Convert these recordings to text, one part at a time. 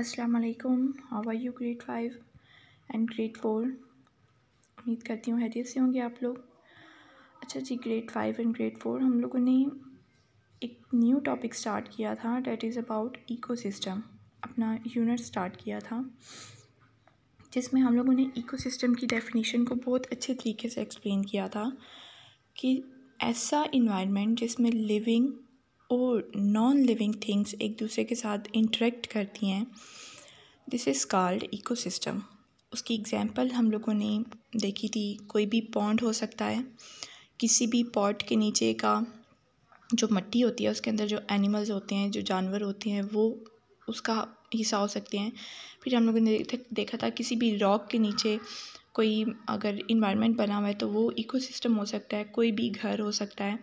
अस्सलाम वालेकुम how are you grade five and grade four उम्मीद करती हूँ हैरियत से होंगे आप लोग अच्छा जी grade five and grade four हम लोगों ने एक न्यू टॉपिक स्टार्ट किया था डेट इज़ अबाउट इकोसिस्टम अपना यूनिट स्टार्ट किया था जिसमें हम लोगों ने इकोसिस्टम की डेफिनेशन को बहुत अच्छे तरीके से एक्सप्लेन किया था कि ऐसा इन्वायरमेंट जिसमें लिविंग और नॉन लिविंग थिंग्स एक दूसरे के साथ इंटरेक्ट करती हैं दिस इज़ कॉल्ड इको उसकी एग्जाम्पल हम लोगों ने देखी थी कोई भी पॉन्ड हो सकता है किसी भी पॉट के नीचे का जो मट्टी होती है उसके अंदर जो एनिमल्स होते हैं जो जानवर होते हैं वो उसका हिस्सा हो सकते हैं फिर हम लोगों ने देखा था किसी भी रॉक के नीचे कोई अगर इन्वायरमेंट बना हुआ है तो वो इकोसिस्टम हो सकता है कोई भी घर हो सकता है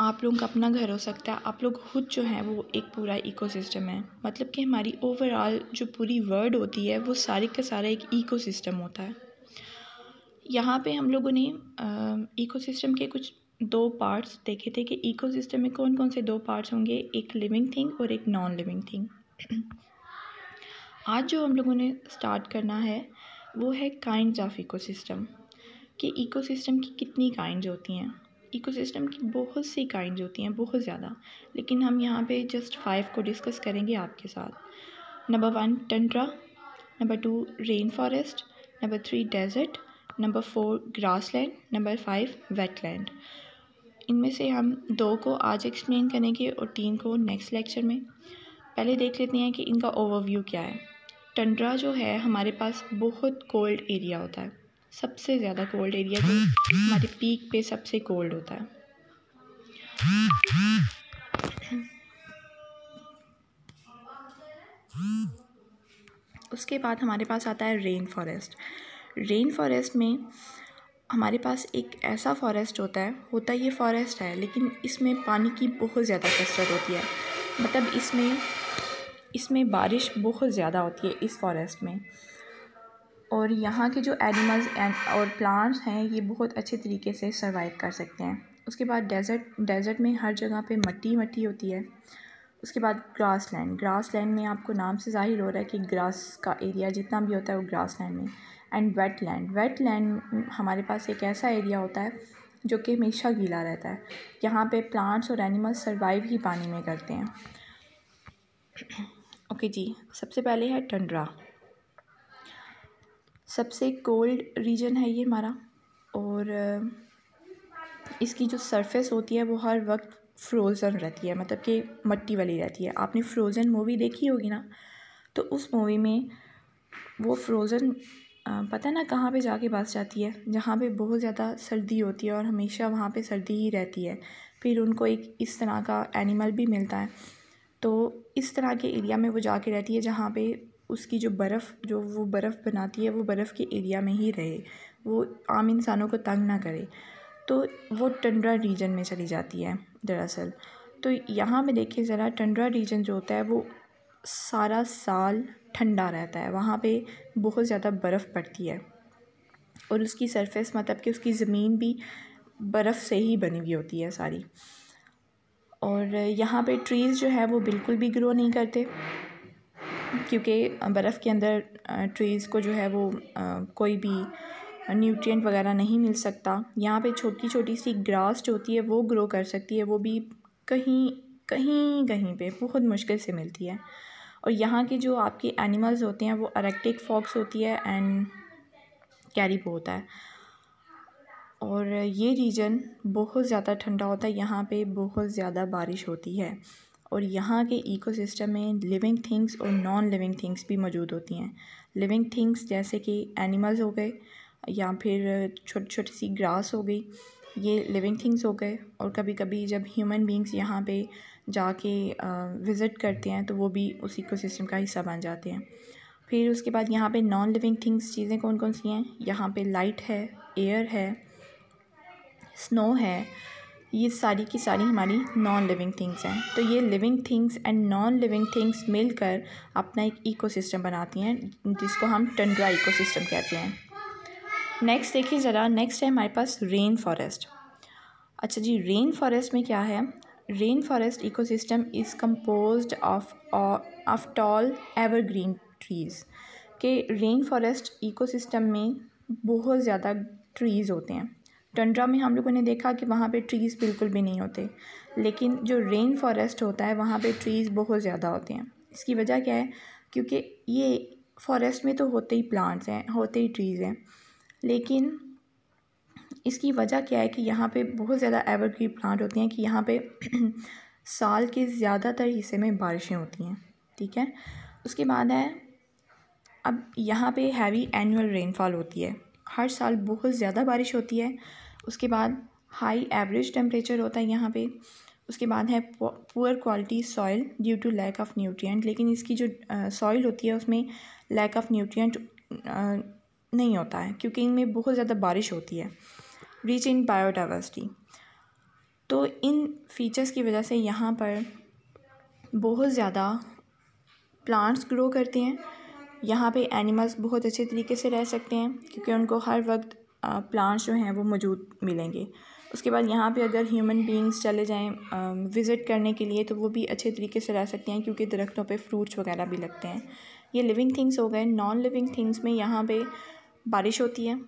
आप लोगों का अपना घर हो सकता है आप लोग खुद जो हैं वो एक पूरा इकोसिस्टम है मतलब कि हमारी ओवरऑल जो पूरी वर्ल्ड होती है वो सारे का सारा एक इकोसिस्टम होता है यहाँ पे हम लोगों ने इकोसिस्टम के कुछ दो पार्ट्स देखे थे कि इकोसिस्टम में कौन कौन से दो पार्ट्स होंगे एक लिविंग थिंग और एक नॉन लिविंग थिंग आज जो हम लोगों ने स्टार्ट करना है वो है काइंड ऑफ इकोसिस्टम कि इकोसिस्टम की कितनी काइंड होती हैं इकोसिस्टम की बहुत सी काइंड होती हैं बहुत ज़्यादा लेकिन हम यहाँ पे जस्ट फाइव को डिस्कस करेंगे आपके साथ number one tundra number two rain forest number three desert number four grassland number five wetland इनमें से हम दो को आज एक्सप्लेन करेंगे और तीन को नेक्स्ट लेक्चर में पहले देख लेते हैं कि इनका ओवरव्यू क्या है टंड्रा जो है हमारे पास बहुत कोल्ड एरिया होता है सबसे ज़्यादा कोल्ड एरिया जो हमारे पीक पे सबसे कोल्ड होता है उसके बाद हमारे पास आता है रेन फॉरेस्ट रेन फॉरेस्ट में हमारे पास एक ऐसा फॉरेस्ट होता है होता ये फॉरेस्ट है लेकिन इसमें पानी की बहुत ज़्यादा कसरत होती है मतलब इसमें इसमें बारिश बहुत ज़्यादा होती है इस फॉरेस्ट में और यहाँ के जो एनिमल्स एंड और प्लांट्स हैं ये बहुत अच्छे तरीके से सर्वाइव कर सकते हैं उसके बाद डेजर्ट डेजर्ट में हर जगह पे मट्टी मट्टी होती है उसके बाद ग्रास लैंड ग्रास लैंड में आपको नाम से जाहिर हो रहा है कि ग्रास का एरिया जितना भी होता है वो ग्रास लैंड में and wetland wetland हमारे पास एक ऐसा एरिया होता है जो कि हमेशा गीला रहता है यहाँ पे प्लांट्स और एनिमल्स सर्वाइव ही पानी में करते हैं ओके जी सबसे पहले है टंडरा सबसे कोल्ड रीजन है ये हमारा और इसकी जो सरफेस होती है वो हर वक्त फ्रोज़न रहती है मतलब कि मट्टी वाली रहती है आपने फ्रोज़न मूवी देखी होगी ना तो उस मूवी में वो फ्रोज़न पता ना कहाँ पे जाके बस जाती है जहाँ पे बहुत ज़्यादा सर्दी होती है और हमेशा वहाँ पे सर्दी ही रहती है फिर उनको एक इस तरह का एनिमल भी मिलता है तो इस तरह के एरिया में वो जाके रहती है जहाँ पे उसकी जो बर्फ़ जो वो बर्फ़ बनाती है वो बर्फ़ के एरिया में ही रहे वो आम इंसानों को तंग ना करे तो वो टंडरा रीजन में चली जाती है दरअसल तो यहाँ में देखिए ज़रा टंड्रा रीजन जो होता है वो सारा साल ठंडा रहता है वहाँ पे बहुत ज़्यादा बर्फ़ पड़ती है और उसकी सरफेस मतलब कि उसकी ज़मीन भी बर्फ़ से ही बनी हुई होती है सारी और यहाँ पे ट्रीज़ जो है वो बिल्कुल भी ग्रो नहीं करते क्योंकि बर्फ़ के अंदर ट्रीज़ को जो है वो कोई भी न्यूट्रिएंट वगैरह नहीं मिल सकता यहाँ पे छोटी छोटी सी ग्रास जो होती है वो ग्रो कर सकती है वो भी कहीं कहीं कहीं पे बहुत मुश्किल से मिलती है और यहाँ के जो आपके एनिमल्स होते हैं वो अरेक्टिक फॉक्स होती है एंड कैरिप होता है और ये रीजन बहुत ज़्यादा ठंडा होता है यहाँ पे बहुत ज़्यादा बारिश होती है और यहाँ के इकोसिस्टम में लिविंग थिंग्स और नॉन लिविंग थिंग्स भी मौजूद होती हैं लिविंग थिंग्स जैसे कि एनिमल्स हो गए या फिर छोटी छोटी सी ग्रास हो गई ये लिविंग थिंग्स हो गए और कभी कभी जब ह्यूमन बींग्स यहाँ पे जाके विज़िट करते हैं तो वो भी उस इकोसिस्टम का हिस्सा बन जाते हैं फिर उसके बाद यहाँ पे नॉन लिविंग थिंग्स चीज़ें कौन कौन सी हैं यहाँ पे लाइट है एयर है स्नो है ये सारी की सारी हमारी नॉन लिविंग थिंग्स हैं तो ये living things and non living things मिलकर अपना एक इकोसिस्टम बनाती हैं जिसको हम टंड्रा इकोसिस्टम कहते हैं नेक्स्ट देखिए ज़रा नेक्स्ट है हमारे पास रेन फॉरेस्ट अच्छा जी रेन फॉरेस्ट में क्या है rain forest ecosystem is compose of of tall evergreen trees के रेन फॉरेस्ट इकोसिस्टम में बहुत ज़्यादा ट्रीज़ होते हैं टंड्रा में हम लोगों ने देखा कि वहाँ पे ट्रीज़ बिल्कुल भी नहीं होते लेकिन जो रेन फॉरेस्ट होता है वहाँ पे ट्रीज़ बहुत ज़्यादा होते हैं इसकी वजह क्या है क्योंकि ये फॉरेस्ट में तो होते ही प्लांट्स हैं होते ही ट्रीज़ हैं लेकिन इसकी वजह क्या है कि यहाँ पे बहुत ज़्यादा एवरग्रीन प्लांट होते हैं कि यहाँ पे साल के ज़्यादातर हिस्से में बारिशें होती हैं ठीक है उसके बाद है अब यहाँ पे हैवी एनुअल रेनफॉल होती है हर साल बहुत ज़्यादा बारिश होती है उसके बाद हाई एवरेज टेम्परेचर होता है यहाँ पे उसके बाद है poor quality soil due to lack of nutrient लेकिन इसकी जो सॉइल uh, होती है उसमें लैक ऑफ न्यूट्रिएंट नहीं होता है क्योंकि इनमें बहुत ज़्यादा बारिश होती है रिच इन बायोडाइवर्सिटी तो इन फीचर्स की वजह से यहाँ पर बहुत ज़्यादा प्लांट्स ग्रो करते हैं यहाँ पे एनिमल्स बहुत अच्छे तरीके से रह सकते हैं क्योंकि उनको हर वक्त प्लांट्स जो हैं वो मौजूद मिलेंगे उसके बाद यहाँ पे अगर ह्यूमन बींग्स चले जाएँ विज़िट करने के लिए तो वो भी अच्छे तरीके से रह सकते हैं क्योंकि दरख्तों पे फ्रूट्स वगैरह भी लगते हैं ये लिविंग थिंग्स हो गए नॉन लिविंग थिंग्स में यहाँ पे बारिश होती है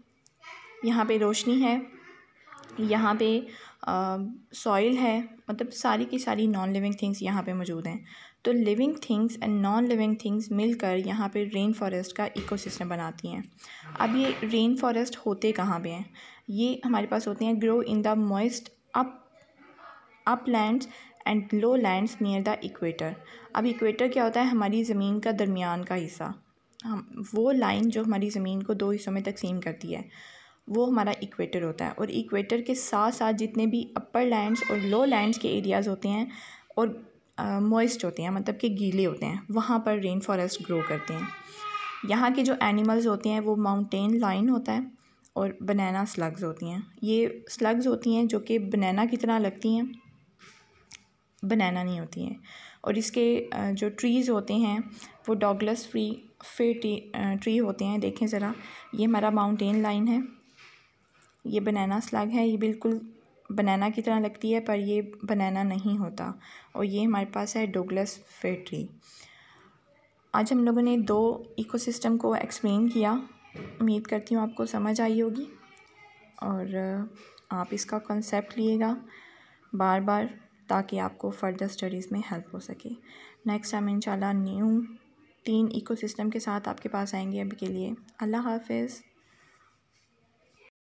यहाँ पे रोशनी है यहाँ पे सॉइल है मतलब सारी की सारी नॉन लिविंग थिंग्स यहाँ पे मौजूद हैं तो living things and non living things मिलकर यहाँ पे रेन फॉरेस्ट का इकोसिस्टम बनाती हैं अब ये रेन फॉरेस्ट होते कहाँ पे हैं ये हमारे पास होते हैं grow in the moist upland and lowland near the equator अब इक्वेटर क्या होता है हमारी ज़मीन का दरमियान का हिस्सा हम वो लाइन जो हमारी ज़मीन को दो हिस्सों में तकसीम करती है वो हमारा इक्वेटर होता है और इक्वेटर के साथ साथ जितने भी अपर लैंड्स और लो लैंड्स के एरियाज़ होते हैं और मॉइस्ट होते हैं मतलब कि गीले होते हैं वहाँ पर रेन फॉरेस्ट ग्रो करते हैं यहाँ के जो एनिमल्स होते हैं वो माउंटेन लाइन होता है और बनाना स्लग्स होती हैं ये स्लग्स होती हैं जो कि बनाना की तरह लगती हैं बनाना नहीं होती हैं और इसके जो ट्रीज़ होते हैं वो डॉगलस फ्री फे ट्री होते हैं देखें ज़रा ये हमारा माउंटेन लाइन है ये बनाना स्लग है ये बिल्कुल बनाना की तरह लगती है पर ये बनाना नहीं होता और ये हमारे पास है डोगलस फेट्री आज हम लोगों ने दो इकोसिस्टम को एक्सप्लेन किया उम्मीद करती हूँ आपको समझ आई होगी और आप इसका कॉन्सेप्ट लिएगा बार बार ताकि आपको फर्दर स्टडीज़ में हेल्प हो सके नेक्स्ट टाइम इंशाल्लाह न्यू तीन इकोसिस्टम के साथ आपके पास आएंगे अभी के लिए अल्लाह हाफिज़